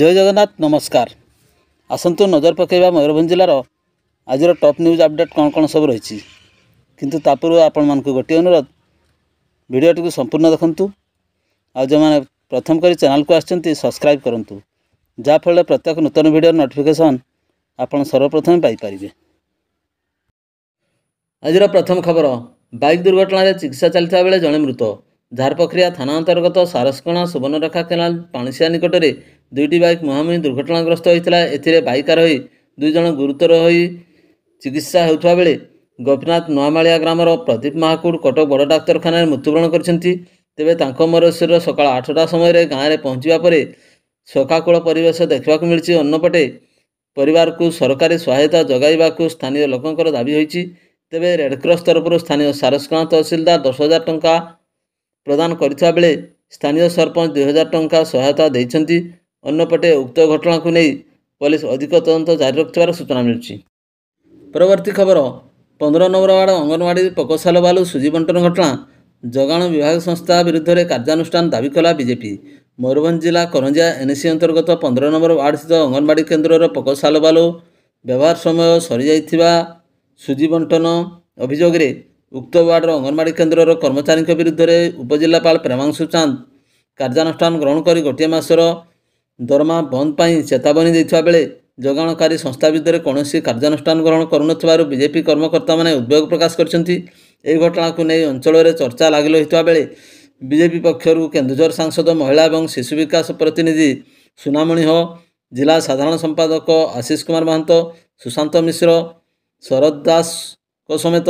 ଜୟ ଜଗନ୍ନାଥ ନମସ୍କାର ଆସନ୍ତୁ ନଜର ପକାଇବା ମୟୂରଭଞ୍ଜ ଜିଲ୍ଲାର ଆଜିର ଟପ୍ ନ୍ୟୁଜ୍ ଅପଡ଼େଟ୍ କ'ଣ କ'ଣ ସବୁ ରହିଛି କିନ୍ତୁ ତା ପୂର୍ବରୁ ଆପଣମାନଙ୍କୁ ଗୋଟିଏ ଅନୁରୋଧ ଭିଡ଼ିଓଟିକୁ ସମ୍ପୂର୍ଣ୍ଣ ଦେଖନ୍ତୁ ଆଉ ଯେଉଁମାନେ ପ୍ରଥମ କରି ଚ୍ୟାନେଲ୍କୁ ଆସିଛନ୍ତି ସବସ୍କ୍ରାଇବ୍ କରନ୍ତୁ ଯାହାଫଳରେ ପ୍ରତ୍ୟେକ ନୂତନ ଭିଡ଼ିଓର ନୋଟିଫିକେସନ୍ ଆପଣ ସର୍ବପ୍ରଥମେ ପାଇପାରିବେ ଆଜିର ପ୍ରଥମ ଖବର ବାଇକ୍ ଦୁର୍ଘଟଣାରେ ଚିକିତ୍ସା ଚାଲିଥିବା ବେଳେ ଜଣେ ମୃତ ଝାରପ୍ରକ୍ରିୟା ଥାନା ଅନ୍ତର୍ଗତ ସାରସକଣା ସୁବର୍ଣ୍ଣରେଖା କେନାଲ ପାଣିସିଆ ନିକଟରେ ଦୁଇଟି ବାଇକ୍ ମୁହାଁମୁହିଁ ଦୁର୍ଘଟଣାଗ୍ରସ୍ତ ହୋଇଥିଲା ଏଥିରେ ବାଇକାର ରହି ଦୁଇ ଜଣ ଗୁରୁତର ହୋଇ ଚିକିତ୍ସା ହେଉଥିବା ବେଳେ ଗୋପୀନାଥ ନୂଆମାଳିଆ ଗ୍ରାମର ପ୍ରଦୀପ ମହାକୁଡ଼ କଟକ ବଡ଼ ଡାକ୍ତରଖାନାରେ ମୃତ୍ୟୁବରଣ କରିଛନ୍ତି ତେବେ ତାଙ୍କ ମରଶରୀର ସକାଳ ଆଠଟା ସମୟରେ ଗାଁରେ ପହଞ୍ଚିବା ପରେ ଶୋକାକୁଳ ପରିବେଶ ଦେଖିବାକୁ ମିଳିଛି ଅନ୍ୟପଟେ ପରିବାରକୁ ସରକାରୀ ସହାୟତା ଯୋଗାଇବାକୁ ସ୍ଥାନୀୟ ଲୋକଙ୍କର ଦାବି ହୋଇଛି ତେବେ ରେଡ଼କ୍ରସ୍ ତରଫରୁ ସ୍ଥାନୀୟ ସାରସ୍କାନ୍ତ ତହସିଲଦାର ଦଶ ହଜାର ଟଙ୍କା ପ୍ରଦାନ କରିଥିବା ବେଳେ ସ୍ଥାନୀୟ ସରପଞ୍ଚ ଦୁଇ ହଜାର ଟଙ୍କା ସହାୟତା ଦେଇଛନ୍ତି ଅନ୍ୟପଟେ ଉକ୍ତ ଘଟଣାକୁ ନେଇ ପୋଲିସ ଅଧିକ ତଦନ୍ତ ଜାରି ରଖିଥିବାର ସୂଚନା ମିଳୁଛି ପରବର୍ତ୍ତୀ ଖବର ପନ୍ଦର ନମ୍ବର ୱାର୍ଡ଼ ଅଙ୍ଗନବାଡ଼ି ପକସାଲ ବାଲୁ ସୁଜି ବଣ୍ଟନ ଘଟଣା ଯୋଗାଣ ବିଭାଗ ସଂସ୍ଥା ବିରୁଦ୍ଧରେ କାର୍ଯ୍ୟାନୁଷ୍ଠାନ ଦାବି କଲା ବିଜେପି ମୟୂରଭଞ୍ଜ ଜିଲ୍ଲା କରଞ୍ଜିଆ ଏନ୍ସି ଅନ୍ତର୍ଗତ ପନ୍ଦର ନମ୍ବର ୱାର୍ଡ଼ସ୍ଥିତ ଅଙ୍ଗନବାଡ଼ି କେନ୍ଦ୍ରର ପକସାଲ ବାଲୁ ବ୍ୟବହାର ସମୟ ସରିଯାଇଥିବା ସୁଜି ବଣ୍ଟନ ଅଭିଯୋଗରେ ଉକ୍ତ ୱାର୍ଡ଼ର ଅଙ୍ଗନବାଡ଼ି କେନ୍ଦ୍ରର କର୍ମଚାରୀଙ୍କ ବିରୁଦ୍ଧରେ ଉପଜିଲ୍ଲାପାଳ ପ୍ରେମାଂଶୁ ଚାନ୍ଦ କାର୍ଯ୍ୟାନୁଷ୍ଠାନ ଗ୍ରହଣ କରି ଗୋଟିଏ ମାସର ଦରମା ବନ୍ଦ ପାଇଁ ଚେତାବନୀ ଦେଇଥିବା ବେଳେ ଯୋଗାଣକାରୀ ସଂସ୍ଥା ବିରୁଦ୍ଧରେ କୌଣସି କାର୍ଯ୍ୟାନୁଷ୍ଠାନ ଗ୍ରହଣ କରୁନଥିବାରୁ ବିଜେପି କର୍ମକର୍ତ୍ତାମାନେ ଉଦ୍ବେଗ ପ୍ରକାଶ କରିଛନ୍ତି ଏହି ଘଟଣାକୁ ନେଇ ଅଞ୍ଚଳରେ ଚର୍ଚ୍ଚା ଲାଗି ରହିଥିବା ବେଳେ ବିଜେପି ପକ୍ଷରୁ କେନ୍ଦୁଝର ସାଂସଦ ମହିଳା ଏବଂ ଶିଶୁ ବିକାଶ ପ୍ରତିନିଧି ସୁନାମଣି ହୋ ଜିଲ୍ଲା ସାଧାରଣ ସମ୍ପାଦକ ଆଶିଷ କୁମାର ମହାନ୍ତ ସୁଶାନ୍ତ ମିଶ୍ର ଶରଦ ଦାସଙ୍କ ସମେତ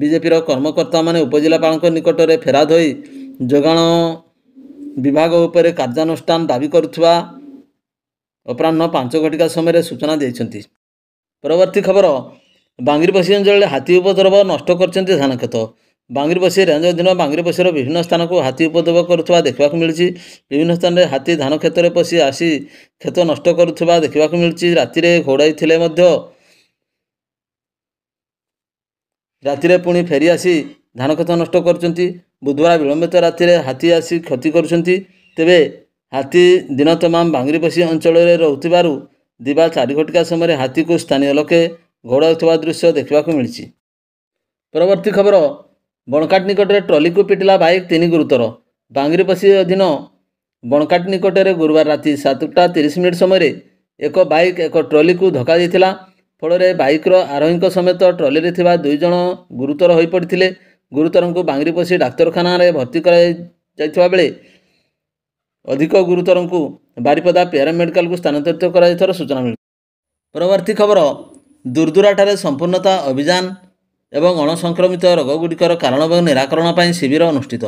ବିଜେପିର କର୍ମକର୍ତ୍ତାମାନେ ଉପଜିଲ୍ଲାପାଳଙ୍କ ନିକଟରେ ଫେରାଦ ହୋଇ ଯୋଗାଣ ବିଭାଗ ଉପରେ କାର୍ଯ୍ୟାନୁଷ୍ଠାନ ଦାବି କରୁଥିବା ଅପରାହ୍ନ ପାଞ୍ଚ ଘଟିକା ସମୟରେ ସୂଚନା ଦେଇଛନ୍ତି ପରବର୍ତ୍ତୀ ଖବର ବାଙ୍ଗିରିପଶି ଅଞ୍ଚଳରେ ହାତୀ ଉପଦ୍ରବ ନଷ୍ଟ କରିଛନ୍ତି ଧାନ କ୍ଷେତ ବାଙ୍ଗିରିପଶି ରେଞ୍ଜ ଦିନ ବାଙ୍ଗିରିପଶିର ବିଭିନ୍ନ ସ୍ଥାନକୁ ହାତୀ ଉପଦ୍ରବ କରୁଥିବା ଦେଖିବାକୁ ମିଳିଛି ବିଭିନ୍ନ ସ୍ଥାନରେ ହାତୀ ଧାନ କ୍ଷେତରେ ପଶି ଆସି କ୍ଷେତ ନଷ୍ଟ କରୁଥିବା ଦେଖିବାକୁ ମିଳୁଛି ରାତିରେ ଘୋଡ଼ାଇ ଥିଲେ ମଧ୍ୟ ରାତିରେ ପୁଣି ଫେରି ଆସି ଧାନ କ୍ଷେତ ନଷ୍ଟ କରୁଛନ୍ତି ବୁଧବାର ବିଳମ୍ବିତ ରାତିରେ ହାତୀ ଆସି କ୍ଷତି କରୁଛନ୍ତି ତେବେ ହାତୀ ଦିନ ତମାମ ବାଙ୍ଗରିପୋଷି ଅଞ୍ଚଳରେ ରହୁଥିବାରୁ ଦିବା ଚାରି ଘଟିକା ସମୟରେ ହାତୀକୁ ସ୍ଥାନୀୟ ଲୋକେ ଘୋଡ଼ାଉଥିବା ଦୃଶ୍ୟ ଦେଖିବାକୁ ମିଳିଛି ପରବର୍ତ୍ତୀ ଖବର ବଣକାଟ ନିକଟରେ ଟ୍ରଲିକୁ ପିଟିଲା ବାଇକ୍ ତିନି ଗୁରୁତର ବାଙ୍ଗରିପୋଷି ଅଧୀନ ବଣକାଟ ନିକଟରେ ଗୁରୁବାର ରାତି ସାତଟା ତିରିଶ ମିନିଟ୍ ସମୟରେ ଏକ ବାଇକ୍ ଏକ ଟ୍ରଲିକୁ ଧକ୍କା ଦେଇଥିଲା ଫଳରେ ବାଇକ୍ର ଆରୋହୀଙ୍କ ସମେତ ଟ୍ରଲିରେ ଥିବା ଦୁଇ ଜଣ ଗୁରୁତର ହୋଇପଡ଼ିଥିଲେ ଗୁରୁତରଙ୍କୁ ବାଙ୍ଗରିପୋଷି ଡାକ୍ତରଖାନାରେ ଭର୍ତ୍ତି କରାଯାଇଥିବା ବେଳେ ଅଧିକ ଗୁରୁତରଙ୍କୁ ବାରିପଦା ପ୍ୟାରାମେଡ଼ିକାଲକୁ ସ୍ଥାନାନ୍ତରିତ କରାଯାଇଥିବାର ସୂଚନା ମିଳିଛି ପରବର୍ତ୍ତୀ ଖବର ଦୁର୍ଦୁରାଠାରେ ସମ୍ପୂର୍ଣ୍ଣତା ଅଭିଯାନ ଏବଂ ଅଣସଂକ୍ରମିତ ରୋଗଗୁଡ଼ିକର କାରଣ ଏବଂ ନିରାକରଣ ପାଇଁ ଶିବିର ଅନୁଷ୍ଠିତ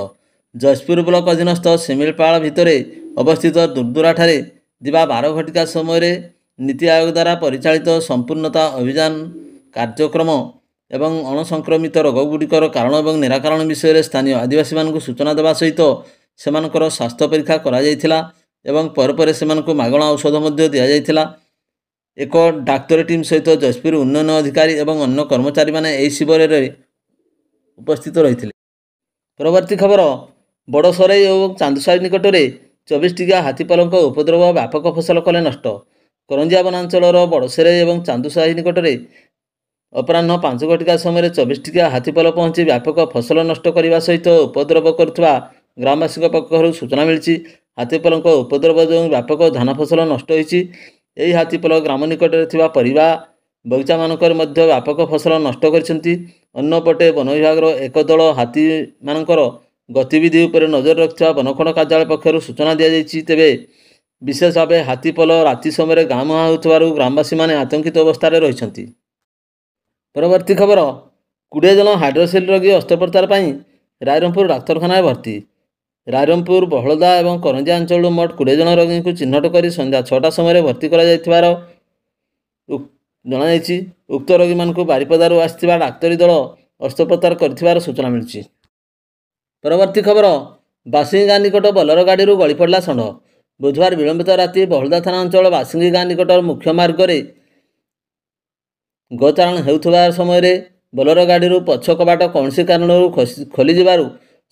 ଜଯପୁର ବ୍ଲକ ଅଧୀନସ୍ଥ ସିମିଳପାଳ ଭିତରେ ଅବସ୍ଥିତ ଦୁର୍ଦୁରାଠାରେ ଥିବା ବାର ଘଟିକା ସମୟରେ ନୀତି ଆୟୋଗ ଦ୍ୱାରା ପରିଚାଳିତ ସମ୍ପୂର୍ଣ୍ଣତା ଅଭିଯାନ କାର୍ଯ୍ୟକ୍ରମ ଏବଂ ଅଣସଂକ୍ରମିତ ରୋଗଗୁଡ଼ିକର କାରଣ ଏବଂ ନିରାକରଣ ବିଷୟରେ ସ୍ଥାନୀୟ ଆଦିବାସୀମାନଙ୍କୁ ସୂଚନା ଦେବା ସହିତ ସେମାନଙ୍କର ସ୍ୱାସ୍ଥ୍ୟ ପରୀକ୍ଷା କରାଯାଇଥିଲା ଏବଂ ପରେ ପରେ ସେମାନଙ୍କୁ ମାଗଣା ଔଷଧ ମଧ୍ୟ ଦିଆଯାଇଥିଲା ଏକ ଡାକ୍ତରୀ ଟିମ୍ ସହିତ ଯଶପୁର ଉନ୍ନୟନ ଅଧିକାରୀ ଏବଂ ଅନ୍ୟ କର୍ମଚାରୀମାନେ ଏହି ଶିବିରରେ ଉପସ୍ଥିତ ରହିଥିଲେ ପରବର୍ତ୍ତୀ ଖବର ବଡ଼ସରାଇ ଏବଂ ଚାନ୍ଦୁସାହି ନିକଟରେ ଚବିଶ ଟିକିଆ ହାତୀପଲଙ୍କ ଉପଦ୍ରବ ବ୍ୟାପକ ଫସଲ କଲେ ନଷ୍ଟ କରଞ୍ଜିଆ ବନାଞ୍ଚଳର ବଡ଼ସରାଇ ଏବଂ ଚାନ୍ଦୁସାହି ନିକଟରେ ଅପରାହ୍ନ ପାଞ୍ଚ ଘଟିକା ସମୟରେ ଚବିଶ ଟିକିଆ ହାତୀପଲ ପହଞ୍ଚି ବ୍ୟାପକ ଫସଲ ନଷ୍ଟ କରିବା ସହିତ ଉପଦ୍ରବ କରୁଥିବା ଗ୍ରାମବାସୀଙ୍କ ପକ୍ଷରୁ ସୂଚନା ମିଳିଛି ହାତୀପଲଙ୍କ ଉପଦ୍ରବ ଯୋଗୁଁ ବ୍ୟାପକ ଧାନ ଫସଲ ନଷ୍ଟ ହୋଇଛି ଏହି ହାତୀପଲ ଗ୍ରାମ ନିକଟରେ ଥିବା ପରିବା ବଗିଚାମାନଙ୍କରେ ମଧ୍ୟ ବ୍ୟାପକ ଫସଲ ନଷ୍ଟ କରିଛନ୍ତି ଅନ୍ୟପଟେ ବନ ବିଭାଗର ଏକ ଦଳ ହାତୀମାନଙ୍କର ଗତିବିଧି ଉପରେ ନଜର ରଖିଥିବା ବନଖଣ୍ଡ କାର୍ଯ୍ୟାଳୟ ପକ୍ଷରୁ ସୂଚନା ଦିଆଯାଇଛି ତେବେ ବିଶେଷ ଭାବେ ହାତୀପଲ ରାତି ସମୟରେ ଗାଁ ମୁହାଁ ହେଉଥିବାରୁ ଗ୍ରାମବାସୀମାନେ ଆତଙ୍କିତ ଅବସ୍ଥାରେ ରହିଛନ୍ତି ପରବର୍ତ୍ତୀ ଖବର କୋଡ଼ିଏ ଜଣ ହାଇଡ୍ରୋସେଲ୍ ରୋଗୀ ଅସ୍ତ୍ରୋପଚାର ପାଇଁ ରାଇରଙ୍ଗପୁର ଡାକ୍ତରଖାନାରେ ଭର୍ତ୍ତି ରାଇରମ୍ପୁର ବହଳଦା ଏବଂ କରଞ୍ଜା ଅଞ୍ଚଳରୁ ମୋଟ କୋଡ଼ିଏ ଜଣ ରୋଗୀଙ୍କୁ ଚିହ୍ନଟ କରି ସନ୍ଧ୍ୟା ଛଅଟା ସମୟରେ ଭର୍ତ୍ତି କରାଯାଇଥିବାର ଜଣାଯାଇଛି ଉକ୍ତ ରୋଗୀମାନଙ୍କୁ ବାରିପଦାରୁ ଆସିଥିବା ଡାକ୍ତରୀ ଦଳ ଅସ୍ତ୍ରୋପଚାର କରିଥିବାର ସୂଚନା ମିଳିଛି ପରବର୍ତ୍ତୀ ଖବର ବାସିଙ୍ଗୀ ଗାଁ ନିକଟ ବଲର ଗାଡ଼ିରୁ ଗଳି ପଡ଼ିଲା ଷଣ୍ଢ ବୁଧବାର ବିଳମ୍ବିତ ରାତି ବହଳଦା ଥାନା ଅଞ୍ଚଳ ବାସିଙ୍ଗୀ ଗାଁ ନିକଟ ମୁଖ୍ୟ ମାର୍ଗରେ ଗୋଚାଳନ ହେଉଥିବା ସମୟରେ ବଲର ଗାଡ଼ିରୁ ପଛ କବାଟ କୌଣସି କାରଣରୁ ଖୋଲିଯିବାରୁ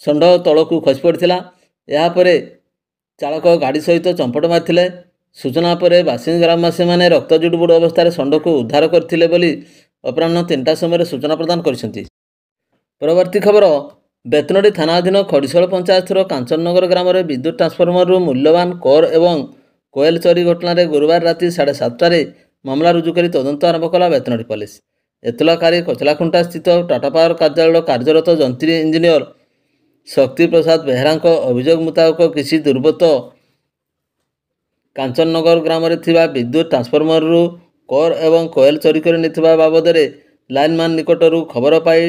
ଷଣ୍ଢ ତଳକୁ ଖସି ପଡ଼ିଥିଲା ଏହାପରେ ଚାଳକ ଗାଡ଼ି ସହିତ ଚମ୍ପଟ ମାରିଥିଲେ ସୂଚନା ପରେ ବାସିନ୍ଦ ଗ୍ରାମବାସୀମାନେ ରକ୍ତ ଜୁଡ଼ୁବୁଡ଼ ଅବସ୍ଥାରେ ଷଣ୍ଢକୁ ଉଦ୍ଧାର କରିଥିଲେ ବୋଲି ଅପରାହ୍ନ ତିନିଟା ସମୟରେ ସୂଚନା ପ୍ରଦାନ କରିଛନ୍ତି ପରବର୍ତ୍ତୀ ଖବର ବେତନଡ଼ି ଥାନାଧୀନ ଖଡ଼ିଶଳ ପଞ୍ଚାୟତର କାଞ୍ଚନଗର ଗ୍ରାମରେ ବିଦ୍ୟୁତ୍ ଟ୍ରାନ୍ସଫର୍ମରରୁ ମୂଲ୍ୟବାନ କର ଏବଂ କୋଏଲ୍ ଚୋରି ଘଟଣାରେ ଗୁରୁବାର ରାତି ସାଢ଼େ ସାତଟାରେ ମାମଲା ରୁଜୁ କରି ତଦନ୍ତ ଆରମ୍ଭ କଲା ବେତନଡ଼ି ପୋଲିସ ଏତଲାକାରୀ କଚଲାଖୁଣ୍ଟା ସ୍ଥିତ ଟାଟା ପାୱାର କାର୍ଯ୍ୟାଳୟର କାର୍ଯ୍ୟରତ ଯନ୍ତ୍ରୀ ଇଞ୍ଜିନିୟର ଶକ୍ତିପ୍ରସାଦ ବେହେରାଙ୍କ ଅଭିଯୋଗ ମୁତାବକ କିଛି ଦୁର୍ବୃତ୍ତ କାଞ୍ଚନଗର ଗ୍ରାମରେ ଥିବା ବିଦ୍ୟୁତ ଟ୍ରାନ୍ସଫର୍ମରରୁ କର୍ ଏବଂ କୋଏଲ ଚୋରି କରି ନେଇଥିବା ବାବଦରେ ଲାଇନ୍ମ୍ୟାନ୍ ନିକଟରୁ ଖବର ପାଇ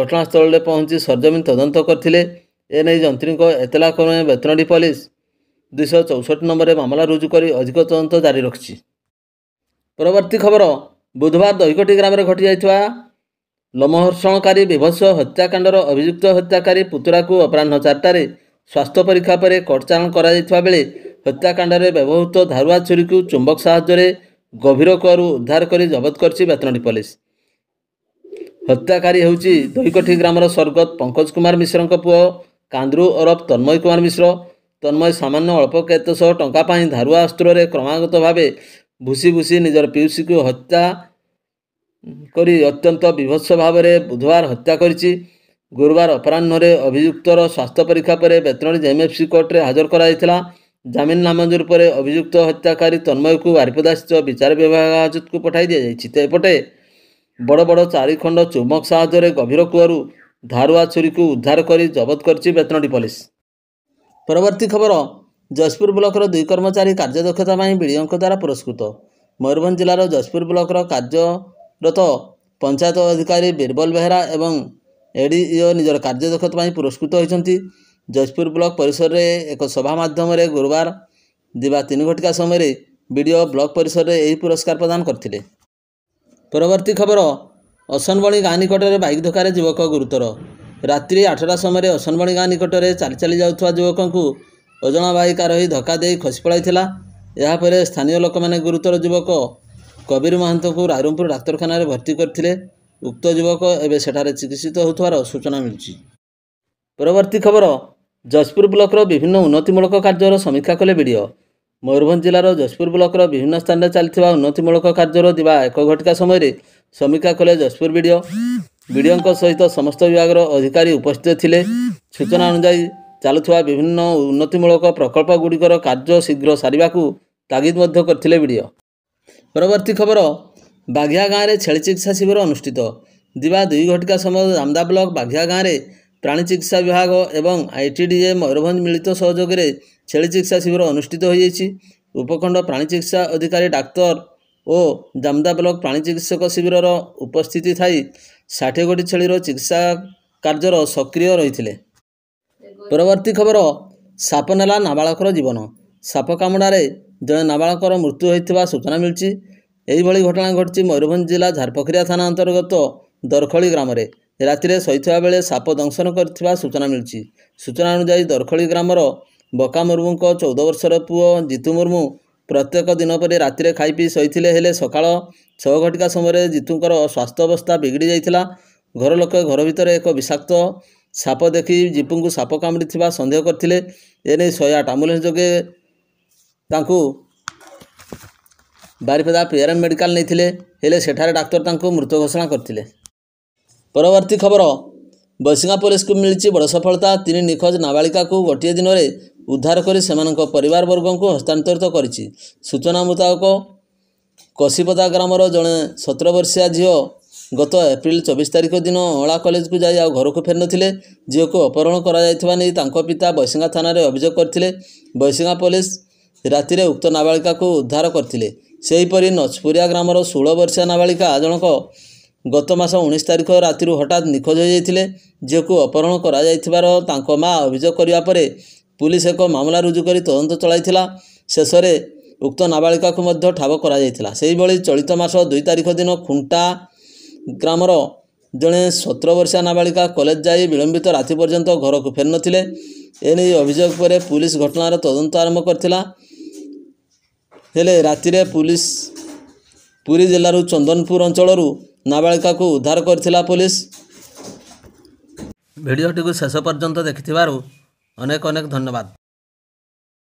ଘଟଣାସ୍ଥଳରେ ପହଞ୍ଚି ସରଜମିନ ତଦନ୍ତ କରିଥିଲେ ଏନେଇ ଯନ୍ତ୍ରୀଙ୍କ ଏତଲା କ୍ରମେ ବେତନଟି ପୋଲିସ ଦୁଇଶହ ଚଉଷଠି ନମ୍ବରରେ ମାମଲା ରୁଜୁ କରି ଅଧିକ ତଦନ୍ତ ଜାରି ରଖିଛି ପରବର୍ତ୍ତୀ ଖବର ବୁଧବାର ଦହିକଟି ଗ୍ରାମରେ ଘଟିଯାଇଥିବା ଲୋମହର୍ଷଣକାରୀ ବିଭତ୍ସ ହତ୍ୟାକାଣ୍ଡର ଅଭିଯୁକ୍ତ ହତ୍ୟାକାରୀ ପୁତୁରାକୁ ଅପରାହ୍ନ ଚାରିଟାରେ ସ୍ୱାସ୍ଥ୍ୟ ପରୀକ୍ଷା ପରେ କଟଚାଳନ କରାଯାଇଥିବା ବେଳେ ହତ୍ୟାକାଣ୍ଡରେ ବ୍ୟବହୃତ ଧାରୁଆ ଛୁରୀକୁ ଚୁମ୍ବକ ସାହାଯ୍ୟରେ ଗଭୀର କୂଅରୁ ଉଦ୍ଧାର କରି ଜବତ କରିଛି ବେତନଟୀ ପୋଲିସ ହତ୍ୟାକାରୀ ହେଉଛି ଦହିକଠି ଗ୍ରାମର ସ୍ୱର୍ଗତ ପଙ୍କଜ କୁମାର ମିଶ୍ରଙ୍କ ପୁଅ କାନ୍ଦ୍ରୁ ଅରଫ ତନ୍ମୟ କୁମାର ମିଶ୍ର ତନ୍ମୟ ସାମାନ୍ୟ ଅଳ୍ପ କେତେ ଶହ ଟଙ୍କା ପାଇଁ ଧାରୁଆ ଅସ୍ତ୍ରରେ କ୍ରମାଗତ ଭାବେ ଭୁସି ଭୁସି ନିଜର ପିଉସୀକୁ ହତ୍ୟା କରି ଅତ୍ୟନ୍ତ ବିଭତ୍ସ ଭାବରେ ବୁଧବାର ହତ୍ୟା କରିଛି ଗୁରୁବାର ଅପରାହ୍ନରେ ଅଭିଯୁକ୍ତର ସ୍ୱାସ୍ଥ୍ୟ ପରୀକ୍ଷା ପରେ ବେତନଳୀ ଜେଏମ୍ଏଫ୍ସି କୋର୍ଟରେ ହାଜର କରାଯାଇଥିଲା ଜାମିନ ନାମଞ୍ଜୁର ପରେ ଅଭିଯୁକ୍ତ ହତ୍ୟାକାରୀ ତନ୍ମୟକୁ ବାରିପଦାସ୍ଥିତ ବିଚାର ବିଭାଗ ହାଜତକୁ ପଠାଇ ଦିଆଯାଇଛି ତ ଏପଟେ ବଡ଼ ବଡ଼ ଚାରିଖଣ୍ଡ ଚୁମ୍ବକ ସାହାଯ୍ୟରେ ଗଭୀର କୂଅରୁ ଧାରୁଆ ଛୁରୀକୁ ଉଦ୍ଧାର କରି ଜବତ କରିଛି ବେତନଟୀ ପୋଲିସ ପରବର୍ତ୍ତୀ ଖବର ଯଶପୁର ବ୍ଲକର ଦୁଇ କର୍ମଚାରୀ କାର୍ଯ୍ୟଦକ୍ଷତା ପାଇଁ ବିଡ଼ିଓଙ୍କ ଦ୍ୱାରା ପୁରସ୍କୃତ ମୟୂରଭଞ୍ଜ ଜିଲ୍ଲାର ଯଶପୁର ବ୍ଲକର କାର୍ଯ୍ୟ ରତ ପଞ୍ଚାୟତ ଅଧିକାରୀ ବୀରବଲ ବେହେରା ଏବଂ ଏଡ଼ିଓ ନିଜର କାର୍ଯ୍ୟଦକ୍ଷତା ପାଇଁ ପୁରସ୍କୃତ ହୋଇଛନ୍ତି ଯାଜପୁର ବ୍ଲକ ପରିସରରେ ଏକ ସଭା ମାଧ୍ୟମରେ ଗୁରୁବାର ଦିବା ତିନି ଘଟିକା ସମୟରେ ବିଡ଼ିଓ ବ୍ଲକ ପରିସରରେ ଏହି ପୁରସ୍କାର ପ୍ରଦାନ କରିଥିଲେ ପରବର୍ତ୍ତୀ ଖବର ଅସନବଣି ଗାଁ ନିକଟରେ ବାଇକ୍ ଧକ୍କାରେ ଯୁବକ ଗୁରୁତର ରାତ୍ରି ଆଠଟା ସମୟରେ ଅସନବଣି ଗାଁ ନିକଟରେ ଚାଲି ଚାଲି ଯାଉଥିବା ଯୁବକଙ୍କୁ ଅଜଣା ବାଇକ୍ ଆରୋହୀ ଧକ୍କା ଦେଇ ଖସି ପଳାଇଥିଲା ଏହାପରେ ସ୍ଥାନୀୟ ଲୋକମାନେ ଗୁରୁତର ଯୁବକ କବୀର ମହାନ୍ତଙ୍କୁ ରାଇରଙ୍ଗପୁର ଡାକ୍ତରଖାନାରେ ଭର୍ତ୍ତି କରିଥିଲେ ଉକ୍ତ ଯୁବକ ଏବେ ସେଠାରେ ଚିକିତ୍ସିତ ହେଉଥିବାର ସୂଚନା ମିଳିଛି ପରବର୍ତ୍ତୀ ଖବର ଯଶପୁର ବ୍ଲକର ବିଭିନ୍ନ ଉନ୍ନତିମୂଳକ କାର୍ଯ୍ୟର ସମୀକ୍ଷା କଲେ ବିଡ଼ିଓ ମୟୂରଭଞ୍ଜ ଜିଲ୍ଲାର ଯଶପୁର ବ୍ଲକର ବିଭିନ୍ନ ସ୍ଥାନରେ ଚାଲିଥିବା ଉନ୍ନତିମୂଳକ କାର୍ଯ୍ୟର ଦିବା ଏକ ଘଟିକା ସମୟରେ ସମୀକ୍ଷା କଲେ ଯଶପୁର ବିଡ଼ିଓ ବିଡ଼ିଓଙ୍କ ସହିତ ସମସ୍ତ ବିଭାଗର ଅଧିକାରୀ ଉପସ୍ଥିତ ଥିଲେ ସୂଚନା ଅନୁଯାୟୀ ଚାଲୁଥିବା ବିଭିନ୍ନ ଉନ୍ନତିମୂଳକ ପ୍ରକଳ୍ପଗୁଡ଼ିକର କାର୍ଯ୍ୟ ଶୀଘ୍ର ସାରିବାକୁ ତାଗିଦ ମଧ୍ୟ କରିଥିଲେ ବିଡ଼ିଓ ପରବର୍ତ୍ତୀ ଖବର ବାଘିଆ ଗାଁରେ ଛେଳି ଚିକିତ୍ସା ଶିବିର ଅନୁଷ୍ଠିତ ଯିବା ଦୁଇ ଘଟିକା ସମୟରେ ଦାମଦା ବ୍ଲକ ବାଘିଆ ଗାଁରେ ପ୍ରାଣୀ ଚିକିତ୍ସା ବିଭାଗ ଏବଂ I T D A Mayurbhanj ମିଳିତ ସହଯୋଗରେ ଛେଳି ଚିକିତ୍ସା ଶିବିର ଅନୁଷ୍ଠିତ ହୋଇଯାଇଛି ଉପଖଣ୍ଡ ପ୍ରାଣୀ ଚିକିତ୍ସା ଅଧିକାରୀ ଡାକ୍ତର ଓ ଦାମଦା ବ୍ଲକ ପ୍ରାଣୀ ଚିକିତ୍ସକ ଶିବିରର ଉପସ୍ଥିତି ଥାଇ ଷାଠିଏ ଗୋଟି ଛେଳିର ଚିକିତ୍ସା କାର୍ଯ୍ୟର ସକ୍ରିୟ ରହିଥିଲେ ପରବର୍ତ୍ତୀ ଖବର ସାପ ନେଲା ନାବାଳକର ଜୀବନ ସାପ କାମୁଡ଼ାରେ ଜଣେ ନାବାଳକର ମୃତ୍ୟୁ ହୋଇଥିବା ସୂଚନା ମିଳିଛି ଏହିଭଳି ଘଟଣା ଘଟିଛି ମୟୂରଭଞ୍ଜ ଜିଲ୍ଲା ଝାରପୋଖରିଆ ଥାନା ଅନ୍ତର୍ଗତ ଦରଖଳି ଗ୍ରାମରେ ରାତିରେ ଶୋଇଥିବା ବେଳେ ସାପ ଦଂଶନ କରିଥିବା ସୂଚନା ମିଳିଛି ସୂଚନା ଅନୁଯାୟୀ ଦରଖଳି ଗ୍ରାମର ବକା ମୁର୍ମୁଙ୍କ ଚଉଦ ବର୍ଷର ପୁଅ ଜିତୁ ମୁର୍ମୁ ପ୍ରତ୍ୟେକ ଦିନ ପରେ ରାତିରେ ଖାଇପିଇ ଶୋଇଥିଲେ ହେଲେ ସକାଳ ଛଅ ଘଟିକା ସମୟରେ ଜିତୁଙ୍କର ସ୍ୱାସ୍ଥ୍ୟାବସ୍ଥା ବିଗିଡ଼ି ଯାଇଥିଲା ଘର ଲୋକ ଘର ଭିତରେ ଏକ ବିଷାକ୍ତ ସାପ ଦେଖି ଜିପୁଙ୍କୁ ସାପ କାମୁଡ଼ିଥିବା ସନ୍ଦେହ କରିଥିଲେ ଏନେଇ ଶହେ ଆଠ ଆମ୍ବୁଲାନ୍ସ ଯୋଗେ ତାଙ୍କୁ ବାରିପଦା ପିଆରଏମ୍ ମେଡ଼ିକାଲ ନେଇଥିଲେ ହେଲେ ସେଠାରେ ଡାକ୍ତର ତାଙ୍କୁ ମୃତ ଘୋଷଣା କରିଥିଲେ ପରବର୍ତ୍ତୀ ଖବର ବୈଶିଙ୍ଗା ପୋଲିସକୁ ମିଳିଛି ବଡ଼ ସଫଳତା ତିନି ନିଖୋଜ ନାବାଳିକାକୁ ଗୋଟିଏ ଦିନରେ ଉଦ୍ଧାର କରି ସେମାନଙ୍କ ପରିବାରବର୍ଗଙ୍କୁ ହସ୍ତାନ୍ତରିତ କରିଛି ସୂଚନା ମୁତାବକ କଷିପଦା ଗ୍ରାମର ଜଣେ ସତର ବର୍ଷିଆ ଝିଅ ଗତ ଏପ୍ରିଲ ଚବିଶ ତାରିଖ ଦିନ ଅଁଳା କଲେଜକୁ ଯାଇ ଆଉ ଘରକୁ ଫେରିନଥିଲେ ଝିଅକୁ ଅପହରଣ କରାଯାଇଥିବା ନେଇ ତାଙ୍କ ପିତା ବୈଶିଙ୍ଗା ଥାନାରେ ଅଭିଯୋଗ କରିଥିଲେ ବୈଶିଙ୍ଗା ପୋଲିସ ରାତିରେ ଉକ୍ତ ନାବାଳିକାକୁ ଉଦ୍ଧାର କରିଥିଲେ ସେହିପରି ନଚପୁରିଆ ଗ୍ରାମର ଷୋହଳ ବର୍ଷିଆ ନାବାଳିକା ଜଣକ ଗତ ମାସ ଉଣେଇଶ ତାରିଖ ରାତିରୁ ହଠାତ୍ ନିଖୋଜ ହୋଇଯାଇଥିଲେ ଝିଅକୁ ଅପହରଣ କରାଯାଇଥିବାର ତାଙ୍କ ମା' ଅଭିଯୋଗ କରିବା ପରେ ପୁଲିସ୍ ଏକ ମାମଲା ରୁଜୁ କରି ତଦନ୍ତ ଚଳାଇଥିଲା ଶେଷରେ ଉକ୍ତ ନାବାଳିକାକୁ ମଧ୍ୟ ଠାବ କରାଯାଇଥିଲା ସେହିଭଳି ଚଳିତ ମାସ ଦୁଇ ତାରିଖ ଦିନ ଖୁଣ୍ଟା ଗ୍ରାମର ଜଣେ ସତର ବର୍ଷିଆ ନାବାଳିକା କଲେଜ ଯାଇ ବିଳମ୍ବିତ ରାତି ପର୍ଯ୍ୟନ୍ତ ଘରକୁ ଫେରିନଥିଲେ ଏନେଇ ଅଭିଯୋଗ ପରେ ପୁଲିସ୍ ଘଟଣାର ତଦନ୍ତ ଆରମ୍ଭ କରିଥିଲା ହେଲେ ରାତିରେ ପୋଲିସ ପୁରୀ ଜିଲ୍ଲାରୁ ଚନ୍ଦନପୁର ଅଞ୍ଚଳରୁ ନାବାଳିକାକୁ ଉଦ୍ଧାର କରିଥିଲା ପୋଲିସ ଭିଡ଼ିଓଟିକୁ ଶେଷ ପର୍ଯ୍ୟନ୍ତ ଦେଖିଥିବାରୁ ଅନେକ ଅନେକ ଧନ୍ୟବାଦ